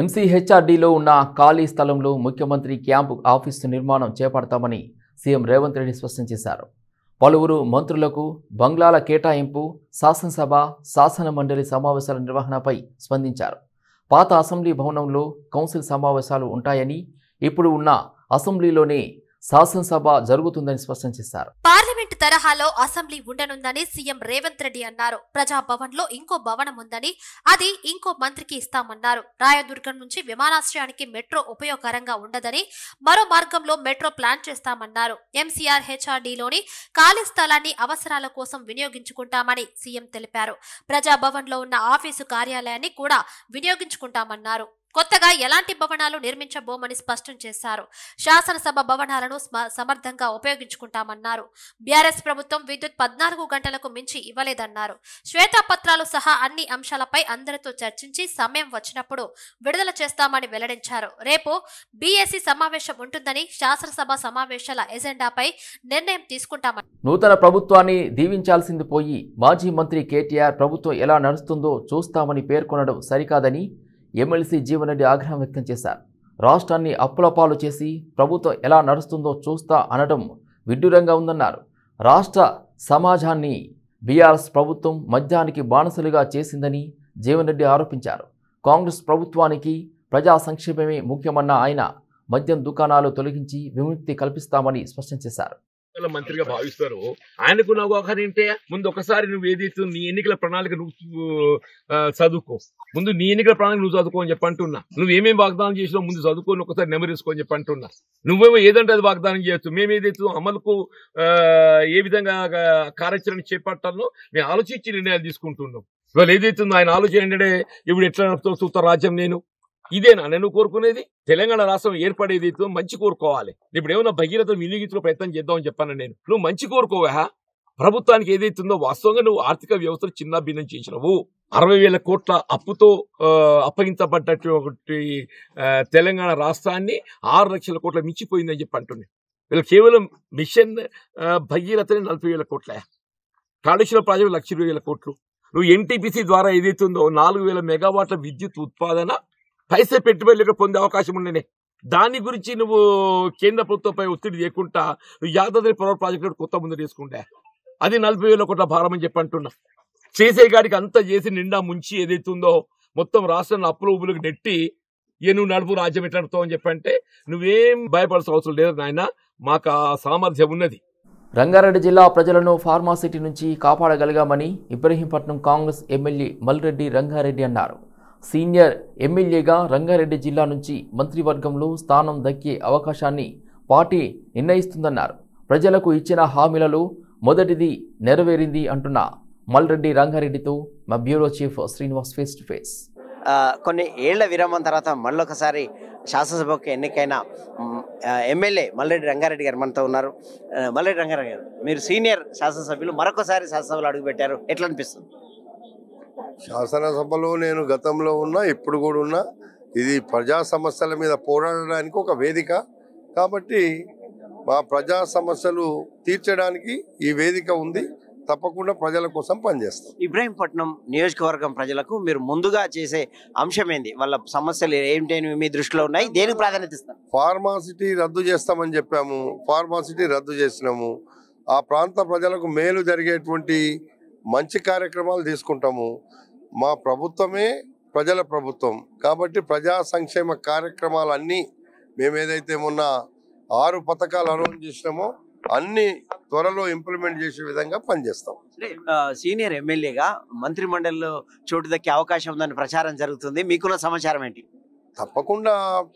ఎంసీహెచ్ఆర్డీలో ఉన్న ఖాళీ స్థలంలో ముఖ్యమంత్రి క్యాంపు ఆఫీసు నిర్మాణం చేపడతామని సీఎం రేవంత్ రెడ్డి స్పష్టం చేశారు పలువురు మంత్రులకు బంగ్లాల కేటాయింపు శాసనసభ శాసన మండలి సమావేశాల నిర్వహణపై స్పందించారు పాత అసెంబ్లీ భవనంలో కౌన్సిల్ సమావేశాలు ఉంటాయని ఇప్పుడు ఉన్న అసెంబ్లీలోనే శాసనసభ జరుగుతుందని స్పష్టం చేశారు పార్లమెంట్ తరహాలో అసెంబ్లీ ఉండనుందని సీఎం రేవంత్ రెడ్డి అన్నారు ప్రజాభవన్ లో ఇంకో భవనం ఉందని అది ఇంకో మంత్రికి ఇస్తామన్నారు రాయదుర్గం నుంచి విమానాశ్రయానికి మెట్రో ఉపయోగకరంగా ఉండదని మరో మార్గంలో మెట్రో ప్లాన్ చేస్తామన్నారు ఎంసీఆర్ హెచ్ఆర్డీలోని ఖాళీ స్థలాన్ని అవసరాల కోసం వినియోగించుకుంటామని సీఎం తెలిపారు ప్రజాభవన్ లో ఉన్న ఆఫీసు కార్యాలయాన్ని కూడా వినియోగించుకుంటామన్నారు కొత్తగా ఎలాంటి భవనాలు నిర్మించబోమని స్పష్టం చేశారు శాసనసభ భవనాలను సమర్థంగా ఉపయోగించుకుంటామన్నారు బీఆర్ఎస్ ప్రభుత్వం విద్యుత్ పద్నాలుగు గంటలకు మించి ఇవ్వలేదన్నారు శ్వేతపత్రాలు సహా అన్ని అంశాలపై అందరితో చర్చించి సమయం వచ్చినప్పుడు విడుదల చేస్తామని వెల్లడించారు రేపు బీఎస్సీ సమావేశం ఉంటుందని శాసనసభ సమావేశాల ఎజెండాపై నిర్ణయం తీసుకుంటామని నూతన ప్రభుత్వాన్ని దీవించాల్సింది పోయి మాజీ మంత్రి కేటీఆర్ ప్రభుత్వం ఎలా నడుస్తుందో చూస్తామని పేర్కొనడం సరికాదని ఎమ్మెల్సీ జీవన్రెడ్డి ఆగ్రహం వ్యక్తం చేశారు రాష్ట్రాన్ని అప్పులపాలు చేసి ప్రభుత్వం ఎలా నడుస్తుందో చూస్తా అనడం విడ్డూరంగా ఉందన్నారు రాష్ట్ర సమాజాన్ని బీఆర్ఎస్ ప్రభుత్వం మద్యానికి బానిసలుగా చేసిందని జీవన్ రెడ్డి ఆరోపించారు కాంగ్రెస్ ప్రభుత్వానికి ప్రజా సంక్షేమమే ముఖ్యమన్న ఆయన మద్యం దుకాణాలు తొలగించి విముక్తి కల్పిస్తామని స్పష్టం చేశారు ఎన్నికల మంత్రిగా భావిస్తారు ఆయనకు నవ్వాక ఏంటే ముందు ఒకసారి నువ్వు ఏదైతే నీ ఎన్నికల ప్రణాళిక నువ్వు చదువుకో ముందు నీ ఎన్నికల ప్రణాళిక నువ్వు చదువుకో అని చెప్పి అంటున్నా నువ్వేమేమి వాగ్దానం చేసినావు ముందు చదువుకొని ఒకసారి నెమరేసుకో అని చెప్పి అంటున్నా నువ్వేమో ఏదంటే అది వాగ్దానం చేయొచ్చు మేము ఏదైతే అమలుకు ఏ విధంగా కార్యాచరణ చేపట్టాలో మేము ఆలోచించి నిర్ణయాలు తీసుకుంటున్నాం ఇవాళ ఏదైతుందో ఆయన ఆలోచన ఏంటంటే ఇప్పుడు ఎట్లా నడుపుతూ చూస్తా రాజ్యం నేను నా నేను కోరుకునేది తెలంగాణ రాష్ట్రం ఏర్పడేది మంచి కోరుకోవాలి ఇప్పుడు ఏమైనా భగీరథ వినియోగించుకునే ప్రయత్నం చేద్దామని చెప్పాను నేను నువ్వు మంచి కోరుకోవా ప్రభుత్వానికి ఏదైతుందో వాస్తవంగా నువ్వు ఆర్థిక వ్యవస్థను చిన్న భిన్నం చేసినవు అరవై వేల కోట్ల అప్పుతో అప్పగించబడ్డటువంటి తెలంగాణ రాష్ట్రాన్ని ఆరు లక్షల కోట్ల మించిపోయిందని చెప్పి అంటుంది వీళ్ళు కేవలం మిషన్ భగీరథని నలభై వేల కోట్ల కాళేశ్వర ప్రాజెక్టు లక్ష ఇరవై వేల కోట్లు నువ్వు ఎన్టీపీసీ ద్వారా ఏదైతుందో నాలుగు వేల మెగావాట్ల విద్యుత్ ఉత్పాదన పైసే పెట్టుబడులు పొందే అవకాశం ఉండేనే దాని గురించి నువ్వు కేంద్ర ప్రభుత్వంపై ఒత్తిడి చేయకుండా యాదాద్రి పర్వత ప్రాజెక్టు కొత్త ముందు తీసుకుంటే అది నలభై వేల కోట్ల భారం అని చెప్పి అంటున్నా చేసే గాడికి అంతా చేసి నిండా ముంచి ఏదైతుందో మొత్తం రాష్ట్రాన్ని అప్పులు ఉబులకు నెట్టి ఏ నువ్వు నడుపు రాజ్యం ఎట్లా అని చెప్పంటే నువ్వేం భయపడాల్సిన అవసరం లేదు నాయన మాకు ఆ సామర్థ్యం ఉన్నది రంగారెడ్డి జిల్లా ప్రజలను ఫార్మాసిటీ నుంచి కాపాడగలిగామని ఇబ్రహీంపట్నం కాంగ్రెస్ ఎమ్మెల్యే మల్రెడ్డి రంగారెడ్డి అన్నారు సీనియర్ ఎమ్మెల్యేగా రంగారెడ్డి జిల్లా నుంచి మంత్రివర్గంలో స్థానం దక్కే అవకాశాన్ని పార్టీ నిర్ణయిస్తుందన్నారు ప్రజలకు ఇచ్చిన హామీలలో మొదటిది నెరవేరింది అంటున్న మల్రెడ్డి రంగారెడ్డితో మా bureau chief Srinivas face to face కొన్ని ఏళ్ల విరామం తర్వాత మళ్ళొకసారి శాసనసభకు ఎన్నికైన ఎమ్మెల్యే మల్లెడ్డి రంగారెడ్డి గారు మనతో ఉన్నారు మల్లెడ్డి రంగారెడ్డి గారు మీరు సీనియర్ శాసనసభ్యులు మరొకసారి శాసనసభలో అడుగుపెట్టారు ఎట్లా అనిపిస్తుంది శాసనసభలో నేను గతంలో ఉన్నా ఇప్పుడు కూడా ఉన్నా ఇది ప్రజా సమస్యల మీద పోరాడడానికి ఒక వేదిక కాబట్టి మా ప్రజా సమస్యలు తీర్చడానికి ఈ వేదిక ఉంది తప్పకుండా ప్రజల కోసం పనిచేస్తాం ఇబ్రాహీంపట్నం నియోజకవర్గం ప్రజలకు మీరు ముందుగా చేసే అంశం ఏంది వాళ్ళ సమస్యలు ఏంటని మీ దృష్టిలో ఉన్నాయి దేనికి ప్రాధాన్యత ఇస్తాం ఫార్మాసిటీ రద్దు చేస్తామని చెప్పాము ఫార్మాసిటీ రద్దు చేసినాము ఆ ప్రాంత ప్రజలకు మేలు జరిగేటువంటి మంచి కార్యక్రమాలు తీసుకుంటాము మా ప్రభుత్వమే ప్రజల ప్రభుత్వం కాబట్టి ప్రజా సంక్షేమ కార్యక్రమాలన్నీ మేము ఏదైతే మొన్న ఆరు పథకాలు అనుమతి చేసినామో అన్ని త్వరలో ఇంప్లిమెంట్ చేసే విధంగా పనిచేస్తాం సీనియర్ ఎమ్మెల్యేగా మంత్రి మండలిలో చోటు దక్కే అవకాశం ఉందని ప్రచారం జరుగుతుంది మీకున్న సమాచారం ఏంటి తప్పకుండా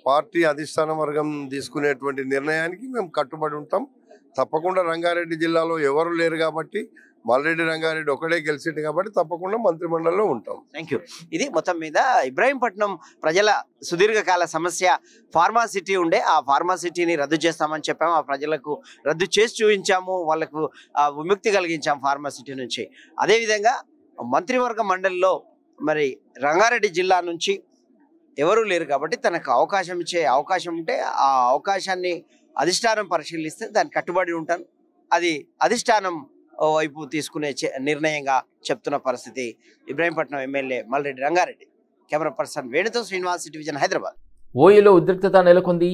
పార్టీ అధిష్టాన వర్గం తీసుకునేటువంటి నిర్ణయానికి మేము కట్టుబడి ఉంటాం తప్పకుండా రంగారెడ్డి జిల్లాలో ఎవరు లేరు కాబట్టి మాలరెడ్డి రంగారెడ్డి ఒకడే గెలిచిండు కాబట్టి తప్పకుండా మంత్రి మండలిలో ఉంటాం థ్యాంక్ యూ ఇది మొత్తం మీద ఇబ్రాహీంపట్నం ప్రజల సుదీర్ఘకాల సమస్య ఫార్మాసిటీ ఉండే ఆ ఫార్మాసిటీని రద్దు చేస్తామని చెప్పాము ఆ ప్రజలకు రద్దు చేసి చూపించాము వాళ్లకు విముక్తి కలిగించాము ఫార్మాసిటీ నుంచి అదేవిధంగా మంత్రివర్గ మండలిలో మరి రంగారెడ్డి జిల్లా నుంచి ఎవరూ లేరు కాబట్టి తనకు అవకాశం ఇచ్చే అవకాశం ఉంటే ఆ అవకాశాన్ని అధిష్టానం పరిశీలిస్తే దాన్ని కట్టుబడి ఉంటాను అది అధిష్టానం వైపు తీసుకునే నిర్ణయంగా చెప్తున్న పరిస్థితి Ibrahimpatnam MLA Malreddy Rangareddy camera person వేణుతో శ్రీనివాస్ డివిజన్ హైదరాబాద్ ఓయూలో ఉద్రిక్తత నెలకొంది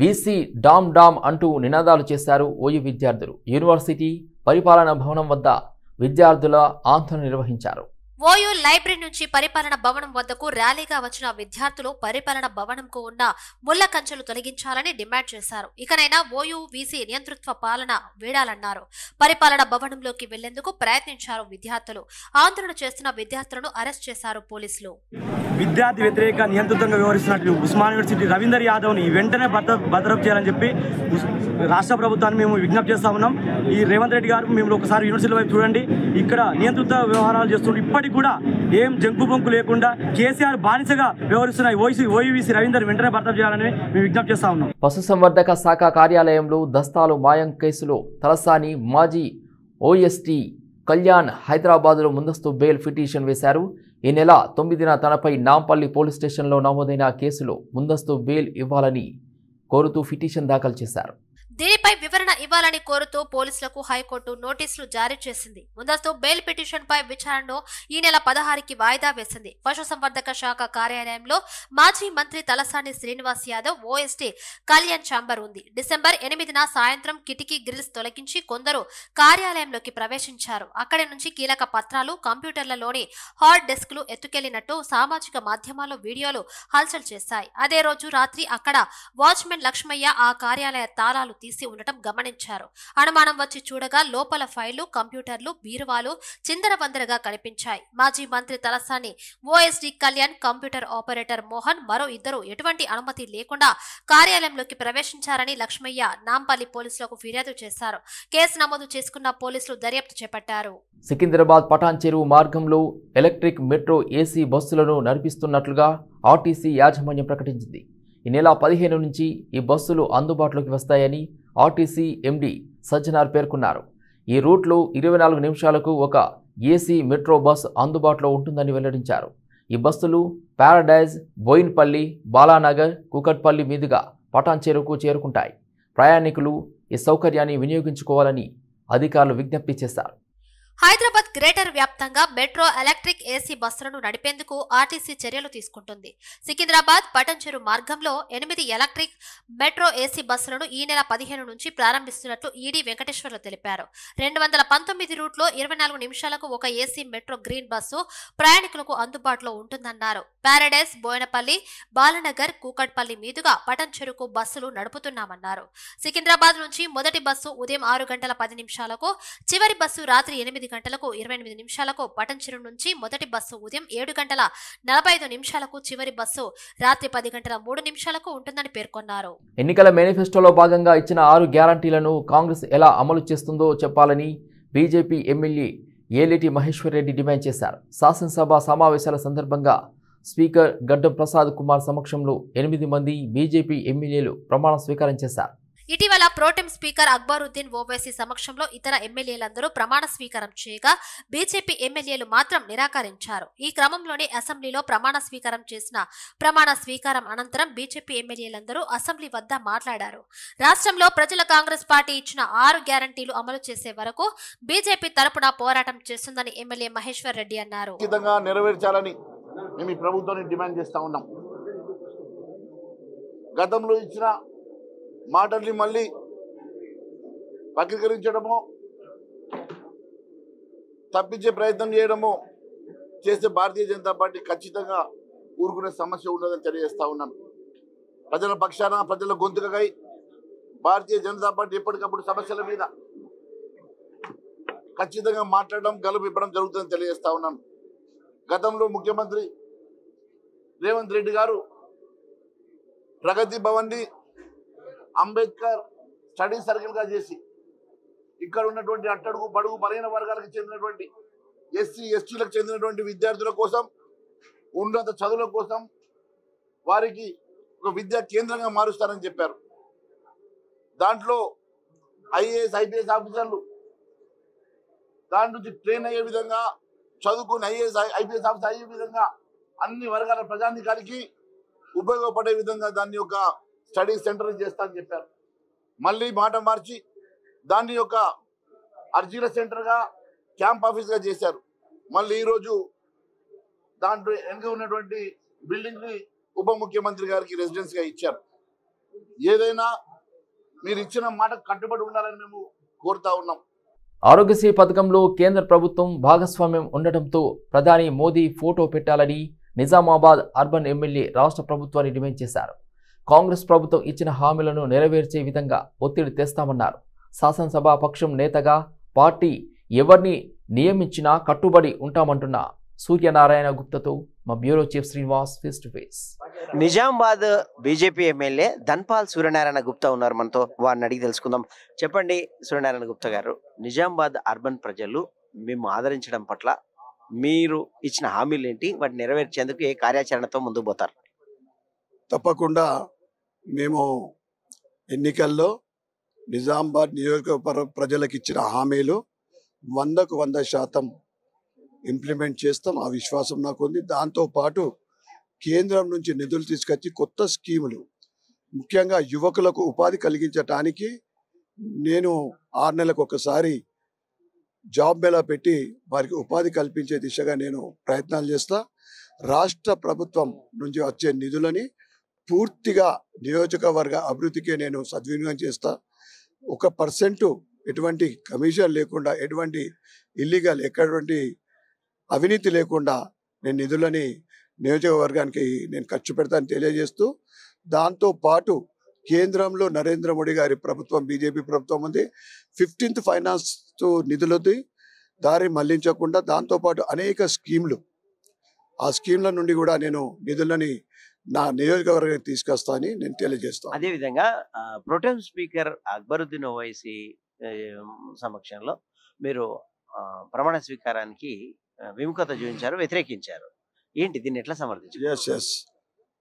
వీసీ డామ్ డామ్ అంటూ నినాదాలు చేశారు ఓయూ విద్యార్థులు యూనివర్సిటీ పరిపాలనా భవనం వద్ద విద్యార్థుల ఆందోళన నిర్వహించారు ఓయూ లైబ్రరీ నుంచి పరిపాలన భవనం వద్దకు ర్యాలీగా వచ్చిన విద్యార్థులు పరిపాలన భవనంకు ఉన్న ముళ్ల కంచెలు తొలగించాలని డిమాండ్ చేశారు ఇకనైనా ఓయూ వీసీ నియంతృత్వ పాలన వీడాలన్నారు పరిపాలన భవనంలోకి వెళ్లేందుకు ప్రయత్నించారు విద్యార్థులు ఆందోళన చేస్తున్న విద్యార్థులను అరెస్ట్ చేశారు పోలీసులు విద్యార్థి వ్యతిరేక నియంతృత్వంగా వివరిస్తున్నట్లు ఉస్మాన్ యూనివర్సిటీ రవీందర్ ని వెంటనే భద్ర భద్రపు చేయాలని చెప్పి రాష్ట్ర ప్రభుత్వాన్ని మేము విజ్ఞప్తి చేస్తా ఉన్నాం ఈ రేవంత్ రెడ్డి గారు మేము ఒకసారి యూనివర్సిటీ వైపు చూడండి ఇక్కడ నియంతృత్వ వ్యవహారాలు చేస్తుంటే ఇప్పటి ఒక్కడి కూడా ఏం జంకు బొంకు లేకుండా కేసీఆర్ బానిసగా వ్యవహరిస్తున్న ఓసీ ఓయూవీసీ రవీందర్ వెంటనే భర్త చేయాలని మేము విజ్ఞప్తి చేస్తా ఉన్నాం పశుసంవర్ధక శాఖ కార్యాలయంలో దస్తాలు మాయం కేసులో తలసాని మాజీ ఓఎస్టీ కళ్యాణ్ హైదరాబాదులో ముందస్తు బెయిల్ పిటిషన్ వేశారు ఈ నెల తొమ్మిదిన తనపై నాంపల్లి పోలీస్ స్టేషన్లో నమోదైన కేసులో ముందస్తు బెయిల్ ఇవ్వాలని కోరుతూ పిటిషన్ దాఖలు చేశారు దీనిపై వివరణ ఇవ్వాలని కోరుతూ పోలీసులకు హైకోర్టు నోటీసులు జారీ చేసింది ముందస్తు బెయిల్ పిటిషన్ పై విచారణను ఈ నెల పదహారుకి వాయిదా వేసింది పశుసంవర్ధక శాఖ కార్యాలయంలో మాజీ మంత్రి తలసాని శ్రీనివాస్ యాదవ్ ఓఎస్టీ కళ్యాణ్ ఛాంబర్ ఉంది డిసెంబర్ ఎనిమిదిన సాయంత్రం కిటికీ గ్రిల్స్ తొలగించి కొందరు కార్యాలయంలోకి ప్రవేశించారు అక్కడి నుంచి కీలక పత్రాలు కంప్యూటర్లలోని హార్డ్ డెస్క్లు ఎత్తుకెళ్లినట్టు సామాజిక మాధ్యమాల్లో వీడియోలు హల్చల్ చేశాయి అదే రోజు రాత్రి అక్కడ వాచ్మెన్ లక్ష్మయ్య ఆ కార్యాలయ తాళాలు తీసి ఉండటం గమనించారు అనుమానం వచ్చి చూడగా లోపల ఫైళ్లు కంప్యూటర్లు బీరువాలు చిందరవందరగా కనిపించాయి మాజీ మంత్రి Talasani OSD Kalyan computer operator Mohan మరో ఇద్దరు ఎటువంటి అనుమతి లేకుండా కార్యాలయంలోకి ప్రవేశించారని లక్ష్మయ్య నాంపల్లి పోలీసులకు ఫిర్యాదు చేశారు కేసు నమోదు చేసుకున్న పోలీసులు దర్యాప్తు చేపట్టారు సికింద్రాబాద్ పటాన్ చెరువు మార్గంలో ఎలక్ట్రిక్ మెట్రో ఏసీ బస్సులను నడిపిస్తున్నట్లుగా ఆర్టీసీ యాజమాన్యం ప్రకటించింది ఈ నెల పదిహేను నుంచి ఈ బస్సులు అందుబాటులోకి వస్తాయని ఆర్టీసీ ఎండి సజ్జనార్ పేర్కొన్నారు ఈ రూట్లో ఇరవై నాలుగు నిమిషాలకు ఒక ఏసీ మెట్రో బస్ అందుబాటులో ఉంటుందని వెల్లడించారు ఈ బస్సులు పారాడైజ్ బోయిన్పల్లి బాలానగర్ కుకట్పల్లి మీదుగా పటాన్ చేరుకు చేరుకుంటాయి ప్రయాణికులు ఈ సౌకర్యాన్ని వినియోగించుకోవాలని అధికారులు విజ్ఞప్తి చేశారు హైదరాబాద్ గ్రేటర్ వ్యాప్తంగా మెట్రో ఎలక్ట్రిక్ ఏసీ బస్సులను నడిపేందుకు ఆర్టీసీ చర్యలు తీసుకుంటుంది సికింద్రాబాద్ పటంచెరు మార్గంలో ఎనిమిది ఎలక్ట్రిక్ మెట్రో ఏసీ బస్సులను ఈ నెల పదిహేను నుంచి ప్రారంభిస్తున్నట్లు ఈడీ వెంకటేశ్వర్లు తెలిపారు రెండు వందల పంతొమ్మిది రూట్లో ఇరవై నాలుగు నిమిషాలకు ఒక ఏసీ మెట్రో గ్రీన్ బస్సు ప్రయాణికులకు అందుబాటులో ఉంటుందన్నారు ప్యారడైస్ బోయనపల్లి బాలనగర్ కూకట్పల్లి మీదుగా పటంచెరుకు బస్సులు నడుపుతున్నామన్నారు సికింద్రాబాద్ నుంచి మొదటి బస్సు ఉదయం ఆరు గంటల పది నిమిషాలకు చివరి బస్సు రాత్రి ఎనిమిది ఎనిమిది గంటలకు ఇరవై ఎనిమిది నిమిషాలకు పటంచెరు నుంచి మొదటి బస్సు ఉదయం ఏడు గంటల నలభై ఐదు నిమిషాలకు చివరి బస్సు రాత్రి పది గంటల మూడు నిమిషాలకు ఉంటుందని పేర్కొన్నారు ఎన్నికల మేనిఫెస్టోలో భాగంగా ఇచ్చిన ఆరు గ్యారంటీలను కాంగ్రెస్ ఎలా అమలు చేస్తుందో చెప్పాలని BJP MLA Aleti Maheshwar Reddy demand చేశారు శాసనసభ సమావేశాల సందర్భంగా స్పీకర్ గడ్డం ప్రసాద్ కుమార్ సమక్షంలో ఎనిమిది మంది బీజేపీ ఎమ్మెల్యేలు ప్రమాణ స్వీకారం చేశారు ఇటీవల ప్రోటెం స్పీకర్ అక్బరుద్దీన్ ఓవైసీ సమక్షంలో ఇతర ఎమ్మెల్యేలందరూ ప్రమాణ స్వీకారం చేయగా బీజేపీ ఎమ్మెల్యేలు మాత్రం నిరాకరించారు ఈ క్రమంలోనే అసెంబ్లీలో ప్రమాణ స్వీకారం చేసిన ప్రమాణ స్వీకారం అనంతరం బీజేపీ ఎమ్మెల్యేలందరూ అసెంబ్లీ వద్ద మాట్లాడారు రాష్ట్రంలో ప్రజల కాంగ్రెస్ పార్టీ ఇచ్చిన ఆరు గ్యారంటీలు అమలు చేసే వరకు బీజేపీ తరపున పోరాటం చేస్తుందని ఎమ్మెల్యే మహేశ్వర్ రెడ్డి అన్నారు గతంలో ఇచ్చిన మాటల్ని మళ్ళీ వక్రీకరించడము తప్పించే ప్రయత్నం చేయడము చేస్తే భారతీయ జనతా పార్టీ ఖచ్చితంగా ఊరుకునే సమస్య ఉండదని తెలియజేస్తా ఉన్నాను ప్రజల పక్షాన ప్రజల గొంతుకై భారతీయ జనతా పార్టీ ఎప్పటికప్పుడు సమస్యల మీద ఖచ్చితంగా మాట్లాడడం ఇవ్వడం జరుగుతుందని తెలియజేస్తా ఉన్నాను గతంలో ముఖ్యమంత్రి రేవంత్ రెడ్డి గారు ప్రగతి భవన్ని అంబేద్కర్ స్టడీ సర్కిల్గా చేసి ఇక్కడ ఉన్నటువంటి అట్టడుగు బడుగు పరైన వర్గాలకు చెందినటువంటి ఎస్సీ ఎస్టీలకు చెందినటువంటి విద్యార్థుల కోసం ఉన్నత చదువుల కోసం వారికి ఒక విద్యా కేంద్రంగా మారుస్తారని చెప్పారు దాంట్లో ఐఏఎస్ ఐపీఎస్ ఆఫీసర్లు దాని నుంచి ట్రైన్ అయ్యే విధంగా చదువుకుని ఐఏఎస్ ఐపీఎస్ ఆఫీసర్ అయ్యే విధంగా అన్ని వర్గాల ప్రజానికానికి ఉపయోగపడే విధంగా దాన్ని యొక్క స్టడీ సెంటర్ చేస్తా అని చెప్పారు మళ్ళీ మాట మార్చి దాన్ని యొక్క అర్జీల సెంటర్గా క్యాంప్ ఆఫీస్గా చేశారు మళ్ళీ ఈరోజు దాంట్లో వెనుక ఉన్నటువంటి బిల్డింగ్ని ఉప ముఖ్యమంత్రి గారికి రెసిడెన్స్గా ఇచ్చారు ఏదైనా మీరు ఇచ్చిన మాట కట్టుబడి ఉండాలని మేము కోరుతా ఉన్నాం ఆరోగ్యశ్రీ పథకంలో కేంద్ర ప్రభుత్వం భాగస్వామ్యం ఉండటంతో ప్రధాని మోదీ ఫోటో పెట్టాలని నిజామాబాద్ అర్బన్ ఎమ్మెల్యే రాష్ట్ర ప్రభుత్వాన్ని డిమాండ్ చేశారు కాంగ్రెస్ ప్రభుత్వం ఇచ్చిన హామీలను నెరవేర్చే విధంగా ఒత్తిడి తెస్తామన్నారు శాసనసభ పక్షం నేతగా పార్టీ ఎవరిని నియమించినా కట్టుబడి ఉంటామంటున్న సూర్యనారాయణ గుప్తతో మా bureau chief Srinivas face to face Nizamabad BJP MLA Dhanpal Suryanarayana Gupta ఉన్నారు మనతో వారిని అడిగి తెలుసుకుందాం చెప్పండి సూర్యనారాయణ గుప్తా గారు నిజామాబాద్ అర్బన్ ప్రజలు మేము ఆదరించడం పట్ల మీరు ఇచ్చిన హామీలు ఏంటి వాటిని నెరవేర్చేందుకు ఏ కార్యాచరణతో ముందుకు పోతారు తప్పకుండా మేము ఎన్నికల్లో నిజామాబాద్ నియోజకవర్గ ప్రజలకు ఇచ్చిన హామీలు వందకు వంద శాతం ఇంప్లిమెంట్ చేస్తాం ఆ విశ్వాసం నాకు ఉంది దాంతోపాటు కేంద్రం నుంచి నిధులు తీసుకొచ్చి కొత్త స్కీములు ముఖ్యంగా యువకులకు ఉపాధి కలిగించటానికి నేను ఆరు నెలలకు ఒకసారి జాబ్ మేళా పెట్టి వారికి ఉపాధి కల్పించే దిశగా నేను ప్రయత్నాలు చేస్తా రాష్ట్ర ప్రభుత్వం నుంచి వచ్చే నిధులని పూర్తిగా నియోజకవర్గ అభివృద్ధికే నేను సద్వినియోగం చేస్తా ఒక పర్సెంటు ఎటువంటి కమిషన్ లేకుండా ఎటువంటి ఇల్లీగల్ ఎక్కడ అవినీతి లేకుండా నేను నిధులని నియోజకవర్గానికి నేను ఖర్చు పెడతాను తెలియజేస్తూ దాంతోపాటు కేంద్రంలో నరేంద్ర మోడీ గారి ప్రభుత్వం బీజేపీ ప్రభుత్వం ఉంది ఫిఫ్టీన్త్ ఫైనాన్స్ నిధులది దారి మళ్లించకుండా దాంతోపాటు అనేక స్కీమ్లు ఆ స్కీమ్ల నుండి కూడా నేను నిధులని నా నియోజకవర్గానికి తీసుకొస్తా అని నేను తెలియజేస్తాను అదేవిధంగా ప్రొటెం స్పీకర్ అక్బరుద్దీన్ ఓవైసీ సమక్షంలో మీరు ప్రమాణ స్వీకారానికి విముఖత చూపించారు వ్యతిరేకించారు ఏంటి దీన్ని ఎట్లా సమర్థించారు yes yes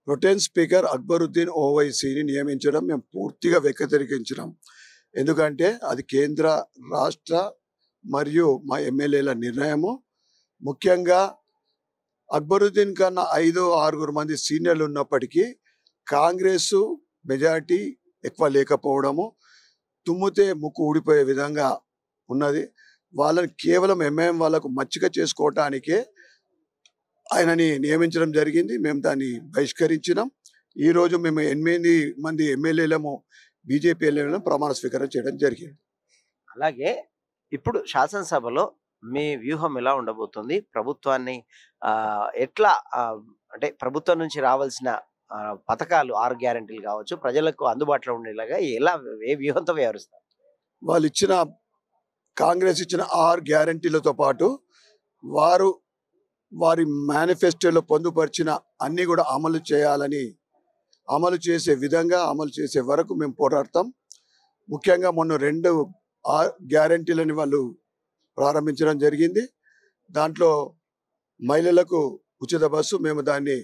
pro tem speaker Akbaruddin ఓవైసీని నియమించడం మేము పూర్తిగా వ్యతిరేకించినాం ఎందుకంటే అది కేంద్ర రాష్ట్ర మరియు మా ఎమ్మెల్యేల నిర్ణయము ముఖ్యంగా అక్బరుద్దీన్ కన్నా ఐదు ఆరుగురు మంది సీనియర్లు ఉన్నప్పటికీ కాంగ్రెస్ మెజార్టీ ఎక్కువ లేకపోవడము తుమ్మితే ముక్కు ఊడిపోయే విధంగా ఉన్నది వాళ్ళని కేవలం ఎంఐఎం వాళ్ళకు మచ్చిక చేసుకోవటానికే ఆయనని నియమించడం జరిగింది మేము దాన్ని బహిష్కరించినాం ఈరోజు మేము ఎనిమిది మంది ఎమ్మెల్యేలము బీజేపీ ప్రమాణ స్వీకారం చేయడం జరిగింది అలాగే ఇప్పుడు శాసనసభలో మీ వ్యూహం ఎలా ఉండబోతుంది ప్రభుత్వాన్ని ఎట్లా అంటే ప్రభుత్వం నుంచి రావాల్సిన పథకాలు ఆరు గ్యారంటీలు కావచ్చు ప్రజలకు అందుబాటులో ఉండేలాగా ఎలా ఏ వ్యూహంతో వ్యవహరిస్తారు వాళ్ళు ఇచ్చిన కాంగ్రెస్ ఇచ్చిన ఆరు గ్యారంటీలతో పాటు వారు వారి మేనిఫెస్టోలో పొందుపరిచిన అన్నీ కూడా అమలు చేయాలని అమలు చేసే విధంగా అమలు చేసే వరకు మేము పోరాడతాం ముఖ్యంగా మొన్న రెండు గ్యారంటీలని వాళ్ళు ప్రారంభించడం జరిగింది దాంట్లో మహిళలకు ఉచిత బస్సు మేము దాన్ని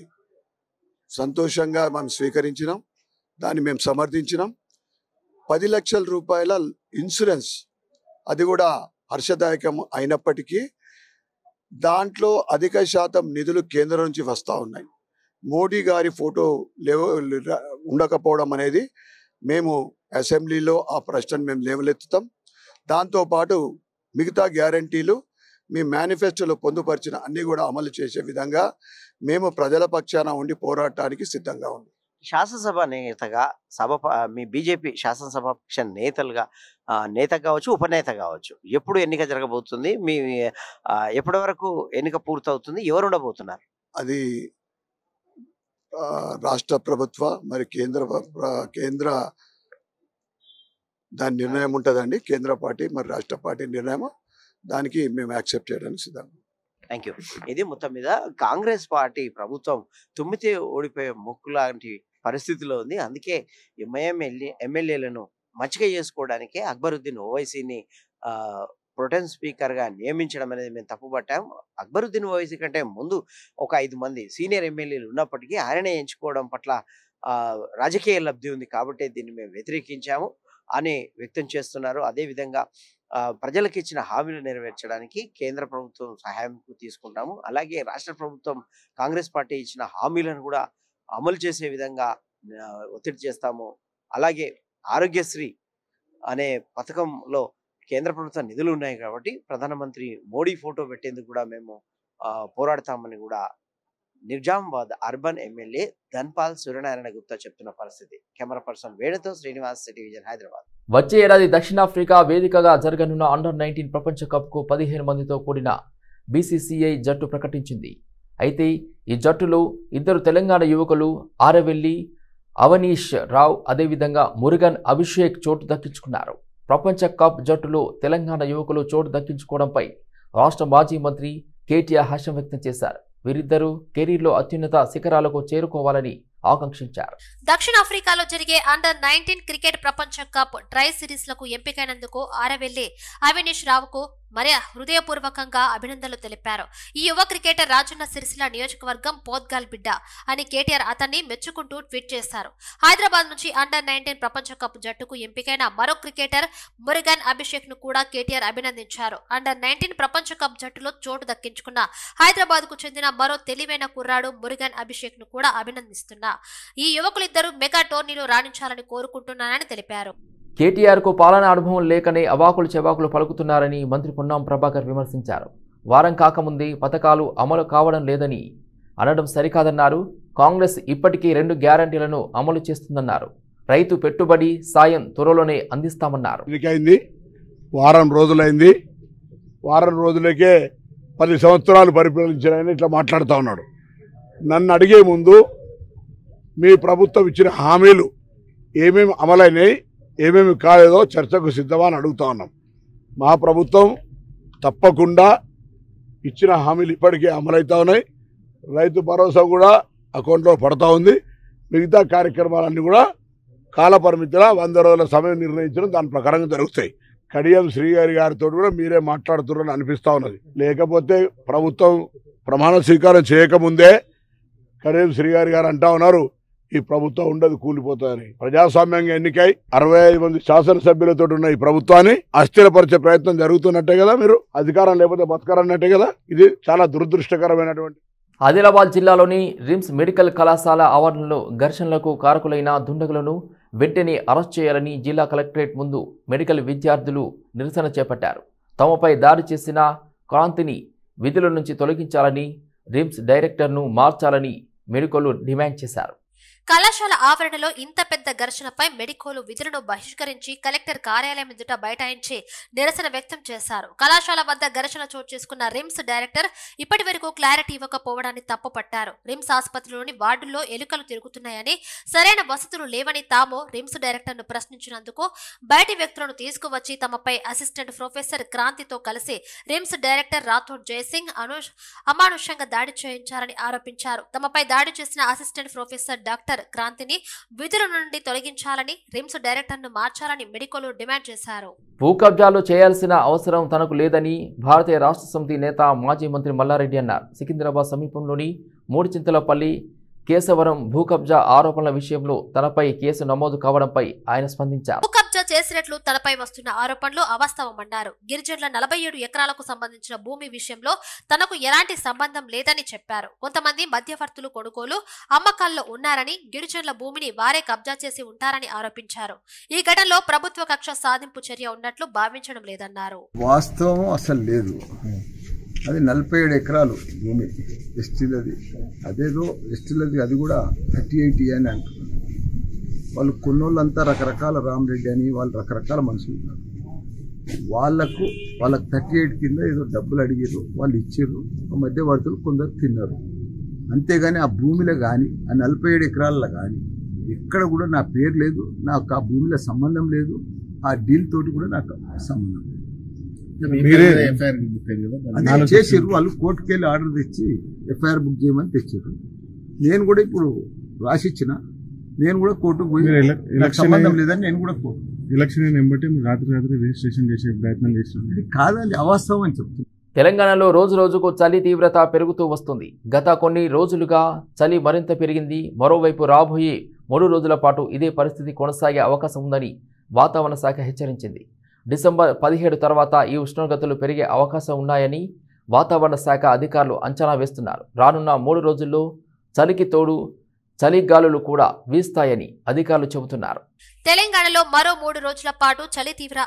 సంతోషంగా మేము స్వీకరించినాం దాన్ని మేము సమర్థించినాం పది లక్షల రూపాయల ఇన్సూరెన్స్ అది కూడా హర్షదాయకం అయినప్పటికీ దాంట్లో అధిక శాతం నిధులు కేంద్రం నుంచి వస్తూ ఉన్నాయి మోడీ గారి ఫోటో లేవ ఉండకపోవడం అనేది మేము అసెంబ్లీలో ఆ ప్రశ్నను మేము లేవలెత్తుతాం దాంతోపాటు మిగతా గ్యారంటీలు మీ మేనిఫెస్టోలో పొందుపరిచిన అన్నీ కూడా అమలు చేసే విధంగా మేము ప్రజల పక్షాన ఉండి పోరాటానికి సిద్ధంగా ఉంది శాసనసభ నేతగా సభ మీ బీజేపీ శాసనసభ పక్ష నేతలుగా నేత కావచ్చు ఉపనేత కావచ్చు ఎప్పుడు ఎన్నిక జరగబోతుంది మీ ఎప్పటి వరకు ఎన్నిక పూర్తవుతుంది ఎవరు ఉండబోతున్నారు అది రాష్ట్ర ప్రభుత్వ మరి కేంద్ర కేంద్ర దాని నిర్ణయం ఉంటుందండి కేంద్ర పార్టీ మరి రాష్ట్ర పార్టీ నిర్ణయం దానికి మేము యాక్సెప్ట్ చేయడానికి సిద్ధం థ్యాంక్ యూ ఇది మొత్తం మీద కాంగ్రెస్ పార్టీ ప్రభుత్వం తుమ్మితే ఓడిపోయే మొక్కు లాంటి పరిస్థితిలో ఉంది అందుకే ఎంఐఎం ఎమ్మెల్యేలను మచ్చిక చేసుకోవడానికే అక్బరుద్దీన్ ఓవైసీని ప్రొటెన్ స్పీకర్గా నియమించడం అనేది మేము తప్పుపట్టాం అక్బరుద్దీన్ ఓవైసీ కంటే ముందు ఒక ఐదు మంది సీనియర్ ఎమ్మెల్యేలు ఉన్నప్పటికీ ఆయనే ఎంచుకోవడం పట్ల రాజకీయ లబ్ధి ఉంది కాబట్టి దీన్ని మేము వ్యతిరేకించాము అని వ్యక్తం చేస్తున్నారు అదేవిధంగా ప్రజలకు ఇచ్చిన హామీలు నెరవేర్చడానికి కేంద్ర ప్రభుత్వం సహాయం తీసుకుంటాము అలాగే రాష్ట్ర ప్రభుత్వం కాంగ్రెస్ పార్టీ ఇచ్చిన హామీలను కూడా అమలు చేసే విధంగా ఒత్తిడి చేస్తాము అలాగే ఆరోగ్యశ్రీ అనే పథకంలో కేంద్ర ప్రభుత్వ నిధులు ఉన్నాయి కాబట్టి ప్రధానమంత్రి మోడీ ఫోటో పెట్టేందుకు కూడా మేము పోరాడతామని కూడా నిర్జామాబాద్ అర్బన్ ఎమ్మెల్యే ధన్పాల్ సూర్యనారాయణ గుప్తా చెప్తున్న పరిస్థితి కెమెరా పర్సన్ వేడతో శ్రీనివాస్ టెలివిజన్ హైదరాబాద్ వచ్చే ఏడాది దక్షిణాఫ్రికా వేదికగా జరగనున్న అండర్ నైన్టీన్ ప్రపంచ కప్కు పదిహేను మందితో కూడిన బీసీసీఐ జట్టు ప్రకటించింది అయితే ఈ జట్టులో ఇద్దరు తెలంగాణ యువకులు ఆరవెల్లి అవనీష్ రావు అదేవిధంగా మురుగన్ అభిషేక్ చోటు దక్కించుకున్నారు ప్రపంచ కప్ జట్టులో తెలంగాణ యువకులు చోటు దక్కించుకోవడంపై రాష్ట్ర మాజీ మంత్రి కేటీఆర్ హర్షం వ్యక్తం చేశారు వీరిద్దరూ కెరీర్లో అత్యున్నత శిఖరాలకు చేరుకోవాలని ఆకాంక్షించారు దక్షిణాఫ్రికాలో జరిగే అండర్ నైన్టీన్ క్రికెట్ ప్రపంచ కప్ ట్రై సిరీస్లకు ఎంపికైనందుకు ఆరవెల్లి అవినీష్ రావుకు మరి హృదయపూర్వకంగా అభినందనలు తెలిపారు ఈ యువ క్రికెటర్ రాజున్న సిరిసిల నియోజకవర్గం పోద్గాల్ బిడ్డ అని కేటీఆర్ అతన్ని మెచ్చుకుంటూ ట్వీట్ చేశారు హైదరాబాద్ నుంచి అండర్ నైన్టీన్ ప్రపంచ కప్ జట్టుకు ఎంపికైన మరో క్రికెటర్ మురిగన్ అభిషేక్ ను కూడా కేటీఆర్ అభినందించారు అండర్ నైన్టీన్ ప్రపంచ కప్ జట్టులో చోటు దక్కించుకున్న హైదరాబాద్ కు చెందిన మరో తెలివైన కుర్రాడు మురిగన్ అభిషేక్ ను కూడా అభినందిస్తున్నా ఈ యువకులిద్దరూ మెగా టోర్నీలో రాణించాలని కోరుకుంటున్నానని తెలిపారు కేటీఆర్కు పాలన అనుభవం లేకనే అవాకులు చెవాకులు పలుకుతున్నారని మంత్రి పొన్నాం ప్రభాకర్ విమర్శించారు వారం కాకముందే పథకాలు అమలు కావడం లేదని అనడం సరికాదన్నారు కాంగ్రెస్ ఇప్పటికీ రెండు గ్యారంటీలను అమలు చేస్తుందన్నారు రైతు పెట్టుబడి సాయం త్వరలోనే అందిస్తామన్నారు వారం రోజులైంది వారం రోజులకే పది సంవత్సరాలు పరిపాలించారని ఇట్లా మాట్లాడుతూ ఉన్నాడు నన్ను అడిగే ముందు మీ ప్రభుత్వం ఇచ్చిన హామీలు ఏమేమి అమలైనాయి ఏమేమి కాలేదో చర్చకు సిద్ధమా అని అడుగుతా ఉన్నాం మా ప్రభుత్వం తప్పకుండా ఇచ్చిన హామీలు ఇప్పటికే అమలవుతా ఉన్నాయి రైతు భరోసా కూడా అకౌంట్లో పడతా ఉంది మిగతా కార్యక్రమాలన్నీ కూడా కాలపరిమితిలో వంద రోజుల సమయం నిర్ణయించడం దాని ప్రకారంగా జరుగుతాయి కడియం శ్రీగారి గారితో కూడా మీరే మాట్లాడుతున్నారని అనిపిస్తూ ఉన్నది లేకపోతే ప్రభుత్వం ప్రమాణ స్వీకారం చేయకముందే కడియం శ్రీగారి గారు అంటా ఉన్నారు ఈ ప్రభుత్వం ఉండదు కూలిపోతాయని ప్రజాస్వామ్యంగా ఎన్నికై అరవై ఐదు మంది శాసనసభ్యులతో ఉన్న ఈ ప్రభుత్వాన్ని అస్థిరపరిచే ప్రయత్నం జరుగుతున్నట్టే కదా మీరు అధికారం లేకపోతే బతకారన్నట్టే కదా ఇది చాలా దురదృష్టకరమైనటువంటి ఆదిలాబాద్ జిల్లాలోని రిమ్స్ మెడికల్ కళాశాల ఆవరణలో ఘర్షణలకు కారకులైన దుండగులను వెంటనే అరెస్ట్ చేయాలని జిల్లా కలెక్టరేట్ ముందు మెడికల్ విద్యార్థులు నిరసన చేపట్టారు తమపై దాడి చేసిన క్రాంతిని విధుల నుంచి తొలగించాలని రిమ్స్ డైరెక్టర్ను మార్చాలని మెడికలు డిమాండ్ చేశారు కళాశాల ఆవరణలో ఇంత పెద్ద ఘర్షణపై మెడికోలు విధులను బహిష్కరించి కలెక్టర్ కార్యాలయం ఎదుట బైఠాయించి నిరసన వ్యక్తం చేశారు కళాశాల వద్ద ఘర్షణ చోటు చేసుకున్న రిమ్స్ డైరెక్టర్ ఇప్పటి వరకు క్లారిటీ ఇవ్వకపోవడాన్ని తప్పుపట్టారు రిమ్స్ ఆసుపత్రిలోని వార్డుల్లో ఎలుకలు తిరుగుతున్నాయని సరైన వసతులు లేవని తాము రిమ్స్ ను ప్రశ్నించినందుకు బయటి వ్యక్తులను తీసుకువచ్చి తమపై అసిస్టెంట్ ప్రొఫెసర్ క్రాంతితో కలిసి రిమ్స్ డైరెక్టర్ రాథోడ్ జయసింగ్ అను అమానుషంగా దాడి చేయించారని ఆరోపించారు తమపై దాడి చేసిన అసిస్టెంట్ ప్రొఫెసర్ డాక్టర్ కౌన్సిలర్ క్రాంతిని విధుల నుండి తొలగించాలని రిమ్స్ డైరెక్టర్ను మార్చాలని మెడికోలు డిమాండ్ చేశారు భూ కబ్జాలు చేయాల్సిన అవసరం తనకు లేదని భారతీయ రాష్ట్ర సమితి నేత మాజీ మంత్రి మల్లారెడ్డి అన్నారు సికింద్రాబాద్ సమీపంలోని మూడు చింతలపల్లి కేశవరం భూ కబ్జా ఆరోపణల విషయంలో తనపై కేసు నమోదు కావడంపై ఆయన స్పందించారు భూ కబ్జా చేసినట్లు తనపై వస్తున్న ఆరోపణలు అవాస్తవమన్నారు గిరిజనుల నలభై ఏడు ఎకరాలకు సంబంధించిన భూమి విషయంలో తనకు ఎలాంటి సంబంధం లేదని చెప్పారు కొంతమంది మధ్యవర్తులు కొనుగోలు అమ్మకాల్లో ఉన్నారని గిరిజనుల భూమిని వారే కబ్జా చేసి ఉంటారని ఆరోపించారు ఈ ఘటనలో ప్రభుత్వ కక్ష సాధింపు చర్య ఉన్నట్లు భావించడం లేదన్నారు వాస్తవం అసలు లేదు అది నలభై ఏడు ఎకరాలు భూమి ఎస్టీలది అదేదో ఎస్టీలది అది కూడా థర్టీ ఎయిట్ అని అంటున్నారు వాళ్ళు కొన్నోళ్ళంతా రకరకాల రామరెడ్డి అని వాళ్ళు రకరకాల మనుషులు ఉన్నారు వాళ్ళకు వాళ్ళకు థర్టీ ఎయిట్ కింద ఏదో డబ్బులు అడిగారు వాళ్ళు ఇచ్చారు మధ్యవర్తులు కొందరు తిన్నారు అంతేగాని ఆ భూమిలో కానీ ఆ నలభై ఏడు ఎకరాల్లో కానీ ఎక్కడ కూడా నా పేరు లేదు నాకు ఆ భూమిలో సంబంధం లేదు ఆ డీల్ తోటి కూడా నాకు సంబంధం లేదు మీరే చేసారు వాళ్ళు కోర్టుకి వెళ్ళి ఆర్డర్ తెచ్చి ఎఫ్ఐఆర్ బుక్ చేయమని తెచ్చారు నేను కూడా ఇప్పుడు రాసిచ్చిన నేను కూడా కోర్టుకు పోయి సంబంధం లేదని నేను కూడా కోర్టు ఎలక్షన్ రాత్రి రాత్రి రిజిస్ట్రేషన్ చేసే ప్రయత్నం కాదని అవాస్తవం అని చెప్తున్నాను తెలంగాణలో రోజు రోజుకు చలి తీవ్రత పెరుగుతూ వస్తుంది గత కొన్ని రోజులుగా చలి మరింత పెరిగింది మరోవైపు రాబోయే మూడు రోజుల పాటు ఇదే పరిస్థితి కొనసాగే అవకాశం ఉందని వాతావరణ శాఖ హెచ్చరించింది డిసెంబర్ పదిహేడు తర్వాత ఈ ఉష్ణోగ్రతలు పెరిగే అవకాశం ఉన్నాయని వాతావరణ శాఖ అధికారులు అంచనా వేస్తున్నారు రానున్న మూడు రోజుల్లో చలికి తోడు గాలులు కూడా వీస్తాయని అధికారులు చెబుతున్నారు తెలంగాణలో మరో మూడు రోజుల పాటు చలి తీవ్ర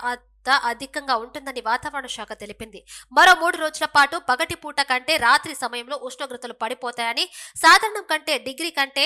అధికంగా ఉంటుందని వాతావరణ శాఖ తెలిపింది మరో మూడు రోజుల పాటు పగటి పూట కంటే రాత్రి సమయంలో ఉష్ణోగ్రతలు పడిపోతాయని సాధారణం కంటే డిగ్రీ కంటే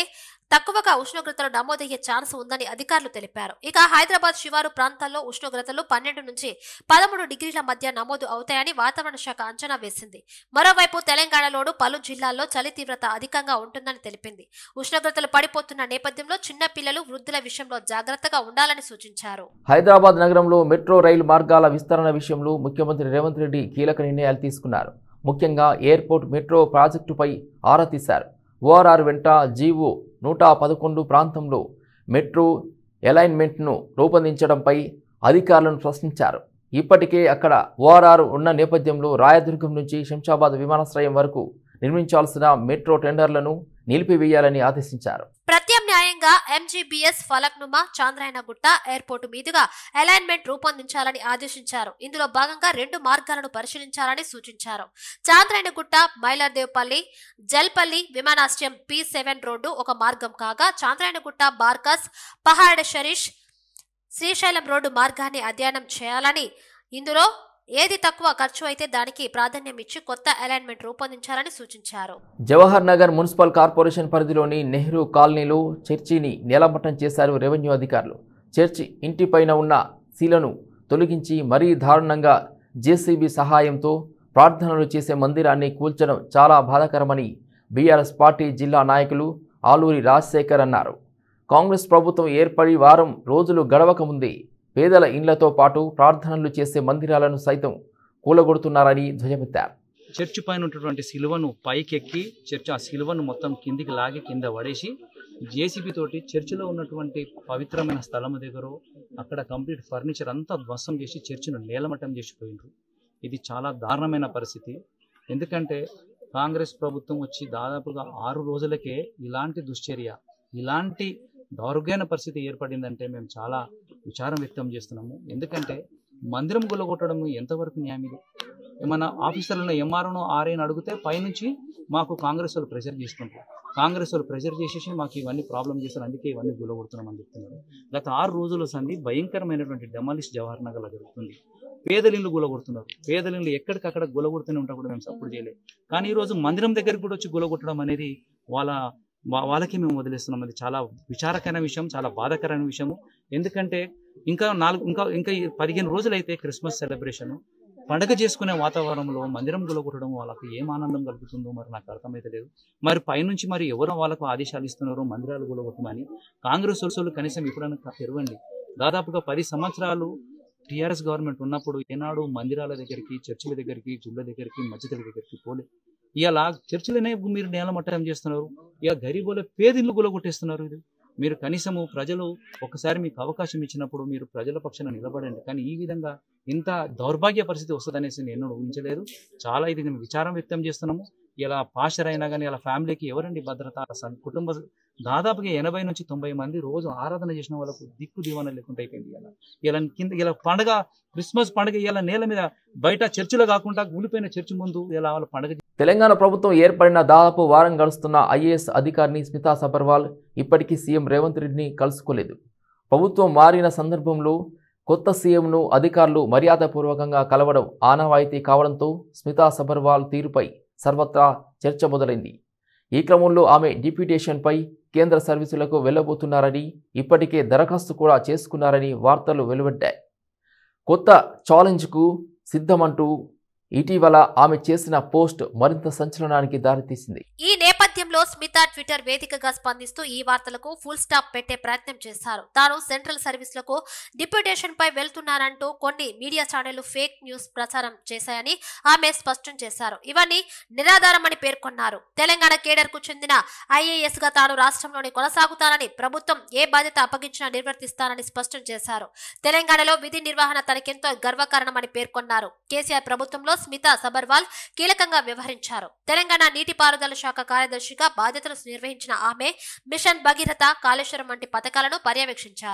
తక్కువగా ఉష్ణోగ్రతలు నమోదయ్యే ఛాన్స్ ఉందని అధికారులు తెలిపారు ఇక హైదరాబాద్ శివారు ప్రాంతాల్లో ఉష్ణోగ్రతలు పన్నెండు నుంచి పదమూడు డిగ్రీల మధ్య నమోదు అవుతాయని వాతావరణ శాఖ అంచనా వేసింది మరోవైపు తెలంగాణలోను పలు జిల్లాల్లో చలి తీవ్రత అధికంగా ఉంటుందని తెలిపింది ఉష్ణోగ్రతలు పడిపోతున్న నేపథ్యంలో చిన్న పిల్లలు వృద్ధుల విషయంలో జాగ్రత్తగా ఉండాలని సూచించారు హైదరాబాద్ నగరంలో మెట్రో రైలు మార్గాల విస్తరణ విషయంలో ముఖ్యమంత్రి రేవంత్ రెడ్డి కీలక నిర్ణయాలు తీసుకున్నారు ముఖ్యంగా ఎయిర్పోర్ట్ మెట్రో ప్రాజెక్టుపై ఆరా తీశారు ఓఆర్ఆర్ వెంట జీవో నూట పదకొండు ప్రాంతంలో మెట్రో అలైన్మెంట్ను రూపొందించడంపై అధికారులను ప్రశ్నించారు ఇప్పటికే అక్కడ ఓఆర్ఆర్ ఉన్న నేపథ్యంలో రాయదుర్గం నుంచి శంషాబాద్ విమానాశ్రయం వరకు నిర్మించాల్సిన మెట్రో టెండర్లను నిలిపివేయాలని ఆదేశించారు ముఖ్యంగా ఎంజీబీఎస్ ఫలక్నుమా గుట్ట ఎయిర్పోర్టు మీదుగా అలైన్మెంట్ రూపొందించాలని ఆదేశించారు ఇందులో భాగంగా రెండు మార్గాలను పరిశీలించాలని సూచించారు చాంద్రాయణగుట్ట మైలర్దేవ్పల్లి జల్పల్లి విమానాశ్రయం పి సెవెన్ రోడ్డు ఒక మార్గం కాగా గుట్ట బార్కస్ పహాడ్ శరీష్ శ్రీశైలం రోడ్డు మార్గాన్ని అధ్యయనం చేయాలని ఇందులో ఏది తక్కువ ఖర్చు అయితే దానికి ప్రాధాన్యం ఇచ్చి కొత్త అలైన్మెంట్ రూపొందించాలని సూచించారు జవహర్ నగర్ మున్సిపల్ కార్పొరేషన్ పరిధిలోని నెహ్రూ కాలనీలో చర్చిని నేలమట్టం చేశారు రెవెన్యూ అధికారులు చర్చి ఇంటిపైన ఉన్న శీలను తొలగించి మరీ దారుణంగా జేసీబీ సహాయంతో ప్రార్థనలు చేసే మందిరాన్ని కూల్చడం చాలా బాధాకరమని బీఆర్ఎస్ పార్టీ జిల్లా నాయకులు ఆలూరి రాజశేఖర్ అన్నారు కాంగ్రెస్ ప్రభుత్వం ఏర్పడి వారం రోజులు గడవకముందే పేదల ఇండ్లతో పాటు ప్రార్థనలు చేసే మందిరాలను సైతం కూలగొడుతున్నారని ధ్వజమెత్తారు చర్చి పైన ఉన్నటువంటి సిలువను పైకెక్కి చర్చ్ ఆ సిలువను మొత్తం కిందికి లాగి కింద పడేసి జేసీబీ తోటి చర్చిలో ఉన్నటువంటి పవిత్రమైన స్థలం దగ్గర అక్కడ కంప్లీట్ ఫర్నిచర్ అంతా ధ్వంసం చేసి చర్చిను నేలమటం చేసిపోయినారు ఇది చాలా దారుణమైన పరిస్థితి ఎందుకంటే కాంగ్రెస్ ప్రభుత్వం వచ్చి దాదాపుగా ఆరు రోజులకే ఇలాంటి దుశ్చర్య ఇలాంటి దౌర్ఘ్యమైన పరిస్థితి ఏర్పడిందంటే మేము చాలా విచారం వ్యక్తం చేస్తున్నాము ఎందుకంటే మందిరం గుల్లగొట్టడం ఎంతవరకు న్యాయం ఇది ఏమన్నా ఆఫీసర్లను ఎంఆర్ఓను ఆర్ఏని అడిగితే పైనుంచి మాకు కాంగ్రెస్ వాళ్ళు ప్రెజర్ చేస్తుంటారు కాంగ్రెస్ వాళ్ళు ప్రెజర్ చేసేసి మాకు ఇవన్నీ ప్రాబ్లం చేస్తారు అందుకే ఇవన్నీ అని చెప్తున్నారు గత ఆరు రోజుల సంది భయంకరమైనటువంటి డెమాలిష్ జవహర్ నగర్లో జరుగుతుంది పేదలిండ్లు గులగొడుతున్నారు పేదలిండ్లు ఎక్కడికక్కడ గులగొడుతూనే ఉంటా కూడా మేము సపోర్ట్ చేయలేదు కానీ ఈరోజు మందిరం దగ్గరికి కూడా వచ్చి గులగొట్టడం అనేది వాళ్ళ వాళ్ళకి మేము వదిలేస్తున్నాం అది చాలా విచారకరమైన విషయం చాలా బాధకరమైన విషయము ఎందుకంటే ఇంకా నాలుగు ఇంకా ఇంకా పదిహేను రోజులైతే క్రిస్మస్ సెలబ్రేషన్ పండగ చేసుకునే వాతావరణంలో మందిరం గులగొట్టడం వాళ్ళకి ఏం ఆనందం కలుగుతుందో మరి నాకు అర్థమైతే లేదు మరి పైనుంచి మరి ఎవరు వాళ్ళకు ఆదేశాలు ఇస్తున్నారు మందిరాలు గులగొట్టమని కాంగ్రెస్ సోర్సులు కనీసం ఎప్పుడైనా తెరవండి దాదాపుగా పది సంవత్సరాలు టీఆర్ఎస్ గవర్నమెంట్ ఉన్నప్పుడు ఏనాడు మందిరాల దగ్గరికి చర్చిల దగ్గరికి గుళ్ళ దగ్గరికి మస్జిద్ల దగ్గరికి పోలే ఇలా చర్చిలనే మీరు నేలమట్టం చేస్తున్నారు ఇలా గరీబుల పేదిళ్ళు గులగొట్టేస్తున్నారు ఇది మీరు కనీసము ప్రజలు ఒకసారి మీకు అవకాశం ఇచ్చినప్పుడు మీరు ప్రజల పక్షాన నిలబడండి కానీ ఈ విధంగా ఇంత దౌర్భాగ్య పరిస్థితి వస్తుందనేసి నేను ఊహించలేదు చాలా ఇది విచారం వ్యక్తం చేస్తున్నాము ఇలా పాషర్ అయినా కానీ ఇలా ఫ్యామిలీకి ఎవరండి భద్రత కుటుంబ దాదాపుగా ఎనభై నుంచి తొంభై మంది రోజు ఆరాధన చేసిన వాళ్ళకు దిక్కు దీవన లేకుండా అయిపోయింది ఇలా ఇలా కింద ఇలా పండగ క్రిస్మస్ పండగ ఇలా నేల మీద బయట చర్చిలో కాకుండా కూలిపోయిన చర్చి ముందు ఇలా వాళ్ళ పండగ తెలంగాణ ప్రభుత్వం ఏర్పడిన దాదాపు వారం గడుస్తున్న ఐఏఎస్ అధికారిని స్మితా సబర్వాల్ ఇప్పటికీ సీఎం రేవంత్ రెడ్డిని కలుసుకోలేదు ప్రభుత్వం మారిన సందర్భంలో కొత్త సీఎంను అధికారులు మర్యాదపూర్వకంగా కలవడం ఆనవాయితీ కావడంతో స్మితా సబర్వాల్ తీరుపై సర్వత్రా చర్చ మొదలైంది ఈ క్రమంలో ఆమె డిప్యూటేషన్పై కేంద్ర సర్వీసులకు వెళ్ళబోతున్నారని ఇప్పటికే దరఖాస్తు కూడా చేసుకున్నారని వార్తలు వెలువడ్డాయి కొత్త ఛాలెంజ్కు సిద్ధమంటూ ఇటీవల ఆమె చేసిన పోస్ట్ మరింత సంచలనానికి దారితీసింది ఈ దీంట్లో స్మిత ట్విట్టర్ వేదికగా స్పందిస్తూ ఈ వార్తలకు ఫుల్ స్టాప్ పెట్టే ప్రయత్నం చేశారు తాను సెంట్రల్ లకు డిప్యూటేషన్ పై వెళ్తున్నారంటూ కొన్ని మీడియా ఛానళ్లు ఫేక్ న్యూస్ ప్రసారం చేశాయని ఆమె స్పష్టం చేశారు ఇవన్నీ నిరాధారమని పేర్కొన్నారు తెలంగాణ కేడర్ కు చెందిన ఐఏఎస్ గా తాను రాష్ట్రంలోనే కొనసాగుతానని ప్రభుత్వం ఏ బాధ్యత అప్పగించినా నిర్వర్తిస్తానని స్పష్టం చేశారు తెలంగాణలో విధి నిర్వహణ తనకెంతో గర్వకారణమని పేర్కొన్నారు కేసీఆర్ ప్రభుత్వంలో స్మిత సబర్వాల్ కీలకంగా వ్యవహరించారు తెలంగాణ నీటిపారుదల శాఖ కార్యదర్శిగా బాధ్యతలు నిర్వహించిన ఆమె మిషన్ భగీరథ కాళేశ్వరం వంటి పథకాలను పర్యవేక్షించారు